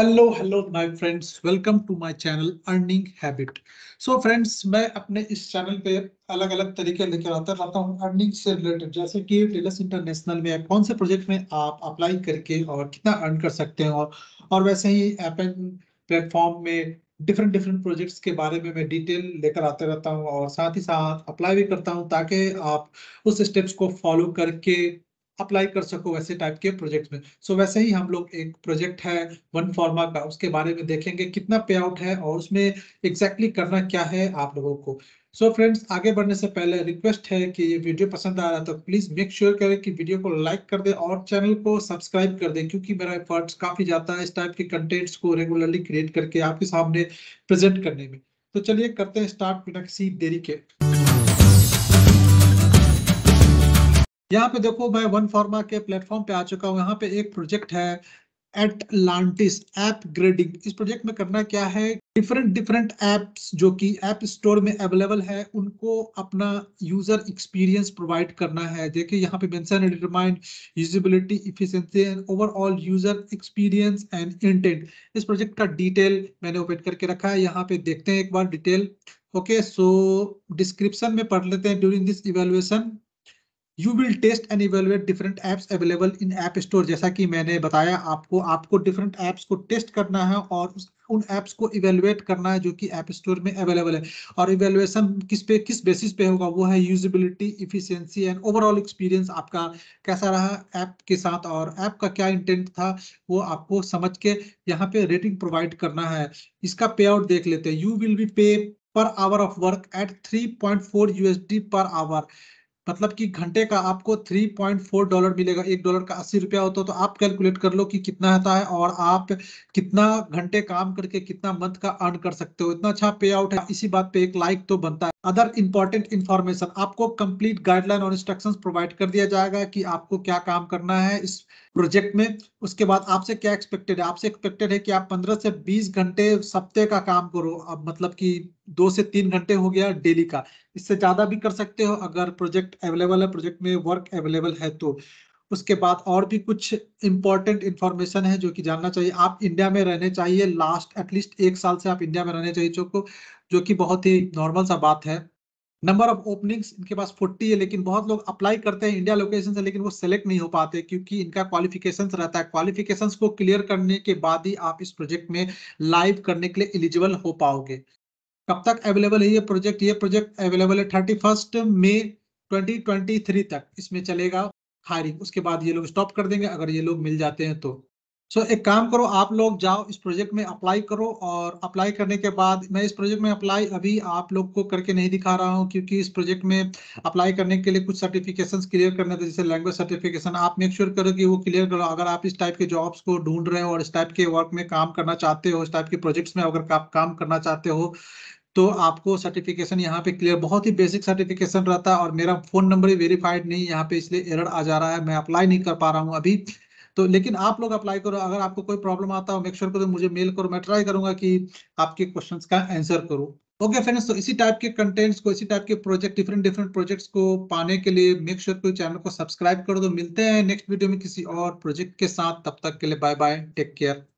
hello hello my friends welcome to my channel earning habit so friends मैं अपने इस channel पे अलग अलग तरीके लेकर आता रहता हूँ अर्निंग से रिलेटेड जैसे कि टेलस इंटरनेशनल में कौन से प्रोजेक्ट में आप अप्लाई करके और कितना अर्न कर सकते हैं और, और वैसे ही एपन प्लेटफॉर्म में डिफरेंट डिफरेंट प्रोजेक्ट्स के बारे में मैं डिटेल लेकर आते रहता हूँ और साथ ही साथ अप्लाई भी करता हूँ ताकि आप उस स्टेप्स को फॉलो करके अप्लाई कर सको वैसे टाइप के प्रोजेक्ट में सो so, वैसे ही हम लोग एक प्रोजेक्ट है वन फार्मा का उसके बारे में देखेंगे कितना पे आउट है और उसमें एग्जैक्टली exactly करना क्या है आप लोगों को सो so फ्रेंड्स आगे बढ़ने से पहले रिक्वेस्ट है कि ये वीडियो पसंद आ रहा है तो प्लीज़ मेक श्योर करें कि वीडियो को लाइक कर दे और चैनल को सब्सक्राइब कर दे क्योंकि मेरा एफर्ट्स काफ़ी जाता है इस टाइप के कंटेंट्स को रेगुलरली क्रिएट करके आपके सामने प्रेजेंट करने में तो चलिए करते हैं स्टार्ट बिना किसी देरी के यहाँ पे देखो मैं वन फार्मा के प्लेटफॉर्म पे आ चुका हूँ यहाँ पे एक प्रोजेक्ट है एटलांटिस ऐप ग्रेडिंग इस प्रोजेक्ट में करना क्या है डिफरेंट डिफरेंट एप्स जो कि ऐप स्टोर में अवेलेबल है उनको अपना यूजर एक्सपीरियंस प्रोवाइड करना है देखिए यहाँ पे mention determined usability efficiency and overall user experience and intent इस प्रोजेक्ट का डिटेल मैंने ओपन करके रखा है यहाँ पे देखते हैं एक बार डिटेल ओके सो डिस्क्रिप्शन में पढ़ लेते हैं during this evaluation you will test and evaluate different apps available in app store जैसा कि मैंने बताया आपको आपको डिफरेंट ऐप्स को टेस्ट करना है और उस उन एप्स को इवेलुएट करना है जो कि ऐप स्टोर में अवेलेबल है और इवेलुएशन किस पे किस बेसिस पे होगा वो है usability efficiency and overall experience आपका कैसा रहा ऐप के साथ और ऐप का क्या इंटेंट था वो आपको समझ के यहाँ पे रेटिंग प्रोवाइड करना है इसका पे आउट देख लेते हैं you will be pay per hour of work at three point four USD per hour मतलब कि घंटे का आपको 3.4 डॉलर मिलेगा एक डॉलर का अस्सी रुपया होता तो आप कैलकुलेट कर लो कि कितना आता है और आप कितना घंटे काम करके कितना मंथ का अर्न कर सकते हो इतना अच्छा पे आउट है इसी बात पे एक लाइक तो बनता है अदर इंपॉर्टेंट इंफॉर्मेशन आपको कंप्लीट गाइडलाइन और इंस्ट्रक्शंस प्रोवाइड कर दिया जाएगा कि आपको क्या काम करना है इस प्रोजेक्ट में उसके बाद आपसे क्या एक्सपेक्टेड है आपसे एक्सपेक्टेड है कि आप 15 से 20 घंटे सप्ते का काम करो अब मतलब कि दो से तीन घंटे हो गया डेली का इससे ज़्यादा भी कर सकते हो अगर प्रोजेक्ट अवेलेबल है प्रोजेक्ट में वर्क अवेलेबल है तो उसके बाद और भी कुछ इंपॉर्टेंट इन्फॉर्मेशन है जो कि जानना चाहिए आप इंडिया में रहने चाहिए लास्ट एटलीस्ट एक साल से आप इंडिया में रहने चाहिए जो जो कि बहुत ही नॉर्मल सा बात है नंबर ऑफ ओपनिंग्स इनके पास 40 है लेकिन बहुत लोग अप्लाई करते हैं इंडिया लोकेशन से लेकिन वो सेलेक्ट नहीं हो पाते क्योंकि इनका क्वालिफिकेशन रहता है क्वालिफिकेशन को क्लियर करने के बाद ही आप इस प्रोजेक्ट में लाइव करने के लिए एलिजिबल हो पाओगे कब तक अवेलेबल है ये प्रोजेक्ट ये प्रोजेक्ट अवेलेबल है थर्टी फर्स्ट मई 2023 तक इसमें चलेगा हायरिंग उसके बाद ये लोग स्टॉप कर देंगे अगर ये लोग मिल जाते हैं तो सो so, एक काम करो आप लोग जाओ इस प्रोजेक्ट में अप्लाई करो और अप्लाई करने के बाद मैं इस प्रोजेक्ट में अप्लाई अभी आप लोग को करके नहीं दिखा रहा हूँ क्योंकि इस प्रोजेक्ट में अप्लाई करने के लिए कुछ सर्टिफिकेशंस क्लियर करने थे जैसे लैंग्वेज सर्टिफिकेशन आप मेक श्योर sure करो कि वो क्लियर करो अगर आप इस टाइप के जॉब्स को ढूंढ रहे हो और इस टाइप के वर्क में काम करना चाहते हो इस टाइप के प्रोजेक्ट्स में अगर आप काम करना चाहते हो तो आपको सर्टिफिकेशन यहाँ पे क्लियर बहुत ही बेसिक सर्टिफिकेशन रहता है और मेरा फोन नंबर ही वेरीफाइड नहीं यहाँ पे इसलिए एरर आ जा रहा है मैं अप्लाई नहीं कर पा रहा हूँ अभी तो लेकिन आप लोग अप्लाई करो अगर आपको कोई प्रॉब्लम आता हो मेक श्योर करो मुझे मेल करो मैं ट्राई करूंगा कि आपके क्वेश्चन का आंसर करो ओके फ्रेंड्स तो इसी टाइप के कंटेंट्स को इसी टाइप के प्रोजेक्ट डिफरेंट डिफरेंट प्रोजेक्ट्स को पाने के लिए मेक श्योर को चैनल को सब्सक्राइब कर दो मिलते हैं नेक्स्ट वीडियो में किसी और प्रोजेक्ट के साथ तब तक के लिए बाय बाय टेक केयर